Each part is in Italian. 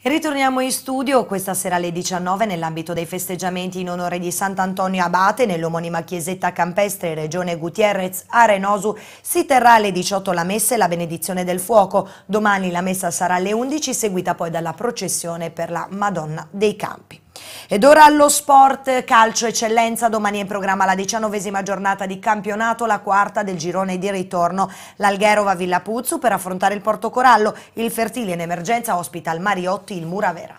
E ritorniamo in studio questa sera alle 19 nell'ambito dei festeggiamenti in onore di Sant'Antonio Abate nell'omonima chiesetta campestre Regione Gutierrez Arenosu si terrà alle 18 la messa e la benedizione del fuoco. Domani la messa sarà alle 11 seguita poi dalla processione per la Madonna dei Campi. Ed ora allo sport, calcio eccellenza, domani è in programma la diciannovesima giornata di campionato, la quarta del girone di ritorno. L'Alghero va a Villapuzzu per affrontare il Portocorallo, il Fertile in emergenza ospita il Mariotti, il Muravera.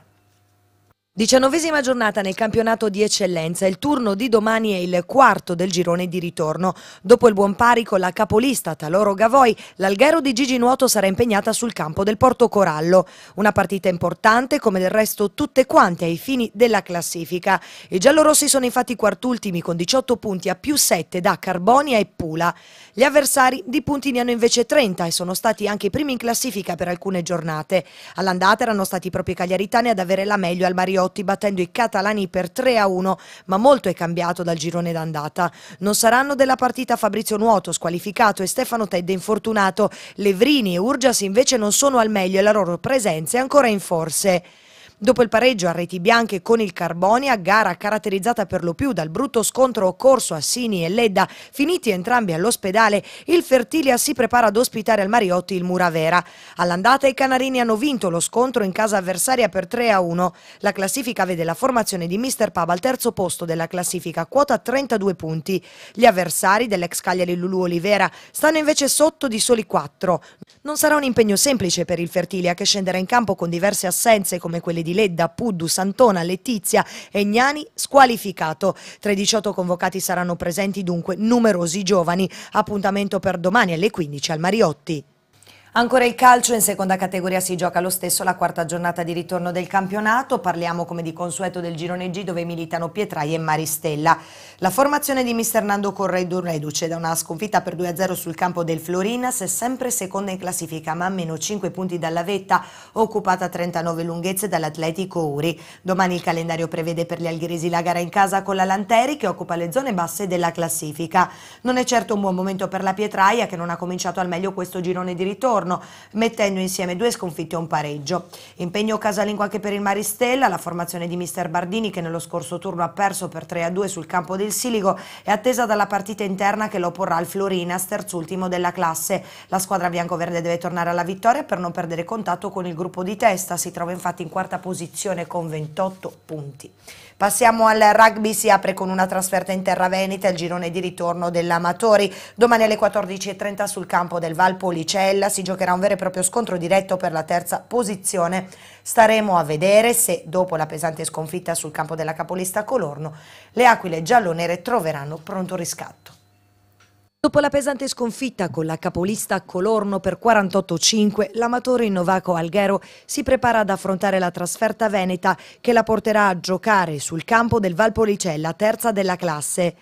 Diciannovesima giornata nel campionato di eccellenza, il turno di domani è il quarto del girone di ritorno. Dopo il buon pari con la capolista Taloro Gavoi, l'Alghero di Gigi Nuoto sarà impegnata sul campo del Porto Corallo. Una partita importante come del resto tutte quante ai fini della classifica. I giallorossi sono infatti quartultimi con 18 punti a più 7 da Carbonia e Pula. Gli avversari di punti ne hanno invece 30 e sono stati anche primi in classifica per alcune giornate. All'andata erano stati proprio i cagliaritani ad avere la meglio al Mariotto Belotti battendo i catalani per 3 a 1, ma molto è cambiato dal girone d'andata. Non saranno della partita Fabrizio Nuoto, squalificato, e Stefano Tedde, infortunato. Levrini e Urgias invece non sono al meglio e la loro presenza è ancora in forse. Dopo il pareggio a reti bianche con il Carbonia, gara caratterizzata per lo più dal brutto scontro occorso a Sini e Ledda, finiti entrambi all'ospedale, il Fertilia si prepara ad ospitare al Mariotti il Muravera. All'andata i Canarini hanno vinto lo scontro in casa avversaria per 3 a 1. La classifica vede la formazione di Mister Pava al terzo posto della classifica, quota 32 punti. Gli avversari dell'ex Cagliari Lulu Olivera stanno invece sotto di soli 4. Non sarà un impegno semplice per il Fertilia che scenderà in campo con diverse assenze come quelle di Lombardi, Ledda, Puddu, Santona, Letizia e Gnani squalificato. Tra i 18 convocati saranno presenti dunque numerosi giovani. Appuntamento per domani alle 15 al Mariotti. Ancora il calcio, in seconda categoria si gioca lo stesso la quarta giornata di ritorno del campionato, parliamo come di consueto del girone G dove militano Pietrai e Maristella. La formazione di mister Nando Corredo reduce da una sconfitta per 2-0 sul campo del Florinas, sempre seconda in classifica ma a meno 5 punti dalla vetta, occupata 39 lunghezze dall'Atletico Uri. Domani il calendario prevede per gli alghiresi la gara in casa con la Lanteri che occupa le zone basse della classifica. Non è certo un buon momento per la Pietraia che non ha cominciato al meglio questo girone di ritorno ritorno, mettendo insieme due sconfitte e un pareggio. Impegno casalingo anche per il Maristella, la formazione di mister Bardini che nello scorso turno ha perso per 3-2 sul campo del Siligo è attesa dalla partita interna che lo porrà al Florinas, terzultimo della classe. La squadra biancoverde deve tornare alla vittoria per non perdere contatto con il gruppo di testa, si trova infatti in quarta posizione con 28 punti. Passiamo al rugby, si apre con una trasferta in terra veneta, il girone di ritorno dell'Amatori. Domani alle 14.30 sul campo del Valpolicella si giocherà un vero e proprio scontro diretto per la terza posizione. Staremo a vedere se dopo la pesante sconfitta sul campo della capolista Colorno le aquile giallonere troveranno pronto riscatto. Dopo la pesante sconfitta con la capolista Colorno per 48-5, l'amatore Novaco Alghero si prepara ad affrontare la trasferta veneta che la porterà a giocare sul campo del Valpolicella, terza della classe.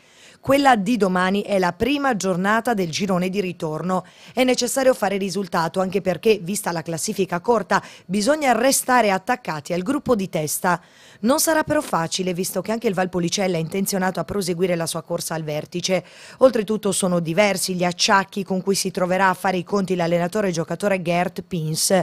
Quella di domani è la prima giornata del girone di ritorno. È necessario fare risultato anche perché, vista la classifica corta, bisogna restare attaccati al gruppo di testa. Non sarà però facile, visto che anche il Valpolicella è intenzionato a proseguire la sua corsa al vertice. Oltretutto sono diversi gli acciacchi con cui si troverà a fare i conti l'allenatore e giocatore Gert Pins.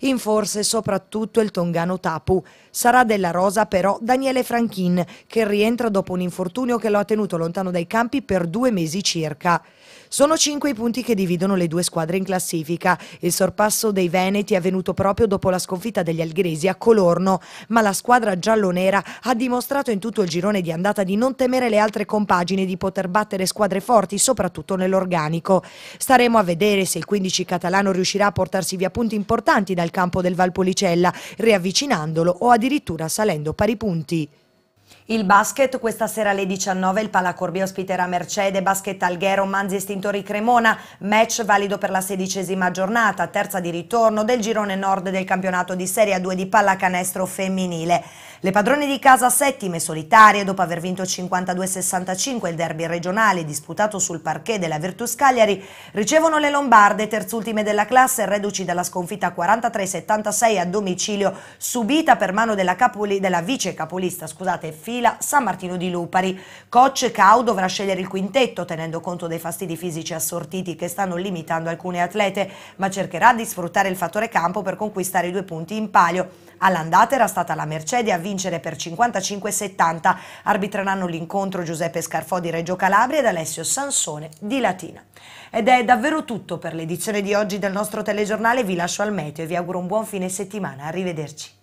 In forse soprattutto il tongano Tapu. Sarà della rosa però Daniele Franchin, che rientra dopo un infortunio che lo ha tenuto lontano dai nei campi per due mesi circa. Sono cinque i punti che dividono le due squadre in classifica. Il sorpasso dei Veneti è venuto proprio dopo la sconfitta degli Algresi a Colorno, ma la squadra giallonera ha dimostrato in tutto il girone di andata di non temere le altre compagini e di poter battere squadre forti, soprattutto nell'organico. Staremo a vedere se il 15 catalano riuscirà a portarsi via punti importanti dal campo del Valpolicella, riavvicinandolo o addirittura salendo pari punti. Il basket, questa sera alle 19 il Palacorbi ospiterà Mercede, Basket Alghero, Manzi Estintori Cremona, match valido per la sedicesima giornata, terza di ritorno del girone nord del campionato di Serie 2 di pallacanestro femminile. Le padrone di casa settime solitarie dopo aver vinto 52-65 il derby regionale disputato sul parquet della Virtus Cagliari ricevono le Lombarde, terzultime della classe, reduci dalla sconfitta 43-76 a domicilio subita per mano della, capoli, della vice capolista scusate, fila San Martino di Lupari. Coach Cau dovrà scegliere il quintetto tenendo conto dei fastidi fisici assortiti che stanno limitando alcune atlete, ma cercherà di sfruttare il fattore campo per conquistare i due punti in palio. All'andata era stata la Mercedes a vincere per 55-70. Arbitreranno l'incontro Giuseppe Scarfò di Reggio Calabria ed Alessio Sansone di Latina. Ed è davvero tutto per l'edizione di oggi del nostro telegiornale. Vi lascio al meteo e vi auguro un buon fine settimana. Arrivederci.